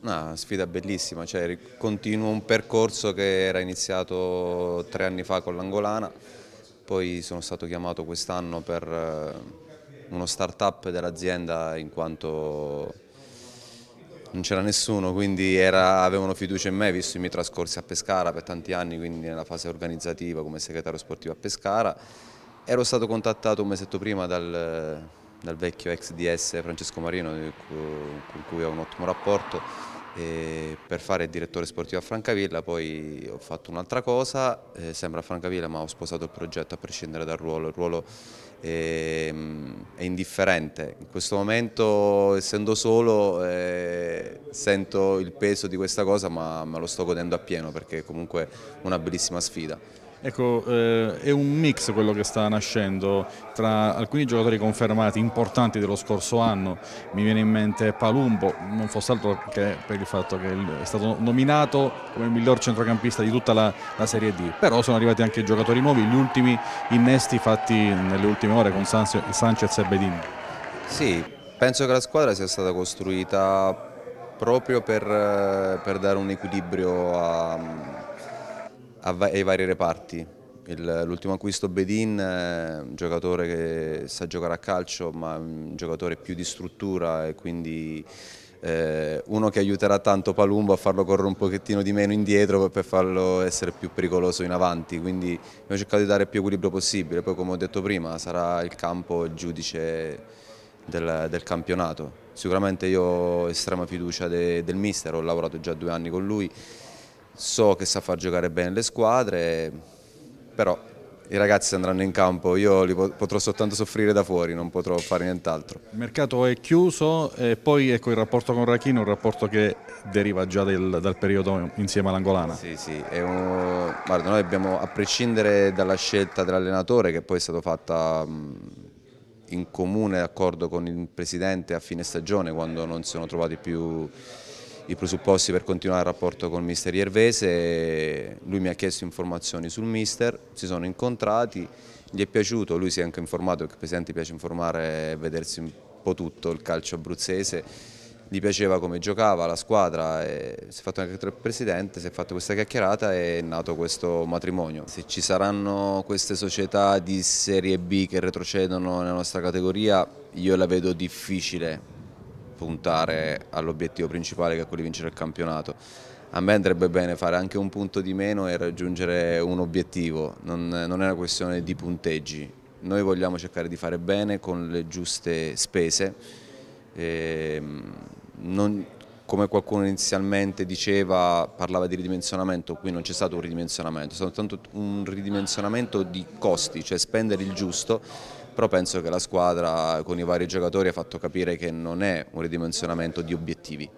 Una sfida bellissima, cioè continuo un percorso che era iniziato tre anni fa con l'Angolana, poi sono stato chiamato quest'anno per eh, uno start-up dell'azienda in quanto non c'era nessuno, quindi era, avevano fiducia in me, visto i miei trascorsi a Pescara per tanti anni, quindi nella fase organizzativa come segretario sportivo a Pescara. Ero stato contattato un mesetto prima dal, dal vecchio ex DS Francesco Marino eh, con cui ho un ottimo rapporto per fare direttore sportivo a Francavilla poi ho fatto un'altra cosa eh, sempre a Francavilla ma ho sposato il progetto a prescindere dal ruolo il ruolo è, è indifferente in questo momento essendo solo eh, sento il peso di questa cosa ma, me lo sto godendo appieno perché comunque è una bellissima sfida Ecco, eh, è un mix quello che sta nascendo tra alcuni giocatori confermati importanti dello scorso anno, mi viene in mente Palumbo, non fosse altro che per il fatto che è stato nominato come il miglior centrocampista di tutta la, la Serie D, però sono arrivati anche giocatori nuovi, gli ultimi innesti fatti nelle ultime ore con Sancio, Sanchez e Bedin. Sì, penso che la squadra sia stata costruita proprio per, eh, per dare un equilibrio a ai vari reparti. L'ultimo acquisto Bedin, è eh, un giocatore che sa giocare a calcio ma un giocatore più di struttura e quindi eh, uno che aiuterà tanto Palumbo a farlo correre un pochettino di meno indietro per farlo essere più pericoloso in avanti, quindi abbiamo cercato di dare più equilibrio possibile, poi come ho detto prima sarà il campo il giudice del, del campionato. Sicuramente io ho estrema fiducia de, del mister, ho lavorato già due anni con lui so che sa far giocare bene le squadre, però i ragazzi andranno in campo, io li potrò soltanto soffrire da fuori, non potrò fare nient'altro. Il mercato è chiuso e poi ecco il rapporto con Rachino, un rapporto che deriva già del, dal periodo insieme all'Angolana. Sì, sì, un... Guarda, noi abbiamo, a prescindere dalla scelta dell'allenatore che poi è stata fatta in comune accordo con il presidente a fine stagione quando non si sono trovati più i presupposti per continuare il rapporto con il mister Iervese, lui mi ha chiesto informazioni sul mister, si sono incontrati, gli è piaciuto, lui si è anche informato, perché Presidente piace informare e vedersi un po' tutto il calcio abruzzese, gli piaceva come giocava la squadra, si è fatto anche il presidente, si è fatto questa chiacchierata e è nato questo matrimonio. Se ci saranno queste società di serie B che retrocedono nella nostra categoria, io la vedo difficile puntare all'obiettivo principale che è quello di vincere il campionato. A me andrebbe bene fare anche un punto di meno e raggiungere un obiettivo, non, non è una questione di punteggi. Noi vogliamo cercare di fare bene con le giuste spese. E, ehm, non, come qualcuno inizialmente diceva, parlava di ridimensionamento, qui non c'è stato un ridimensionamento, è stato soltanto un ridimensionamento di costi, cioè spendere il giusto però penso che la squadra con i vari giocatori ha fatto capire che non è un ridimensionamento di obiettivi,